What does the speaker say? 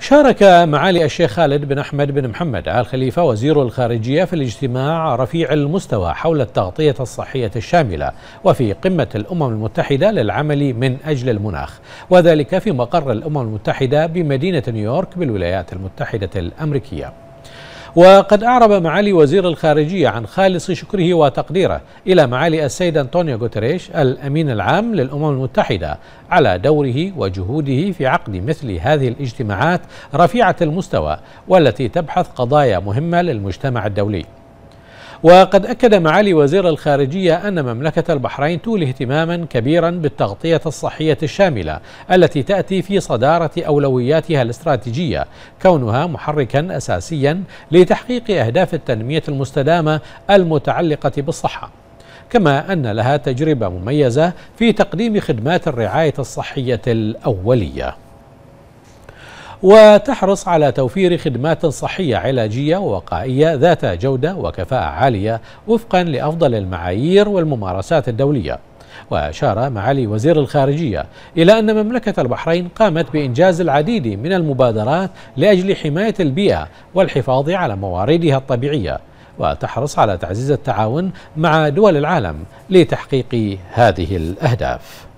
شارك معالي الشيخ خالد بن أحمد بن محمد آل خليفة وزير الخارجية في الاجتماع رفيع المستوى حول التغطية الصحية الشاملة وفي قمة الأمم المتحدة للعمل من أجل المناخ وذلك في مقر الأمم المتحدة بمدينة نيويورك بالولايات المتحدة الأمريكية وقد أعرب معالي وزير الخارجية عن خالص شكره وتقديره إلى معالي السيد أنطونيو غوتريش الأمين العام للأمم المتحدة على دوره وجهوده في عقد مثل هذه الاجتماعات رفيعة المستوى والتي تبحث قضايا مهمة للمجتمع الدولي وقد أكد معالي وزير الخارجية أن مملكة البحرين تولي اهتماما كبيرا بالتغطية الصحية الشاملة التي تأتي في صدارة أولوياتها الاستراتيجية كونها محركا أساسيا لتحقيق أهداف التنمية المستدامة المتعلقة بالصحة كما أن لها تجربة مميزة في تقديم خدمات الرعاية الصحية الأولية وتحرص على توفير خدمات صحية علاجية ووقائية ذات جودة وكفاءة عالية وفقا لأفضل المعايير والممارسات الدولية وأشار معالي وزير الخارجية إلى أن مملكة البحرين قامت بإنجاز العديد من المبادرات لأجل حماية البيئة والحفاظ على مواردها الطبيعية وتحرص على تعزيز التعاون مع دول العالم لتحقيق هذه الأهداف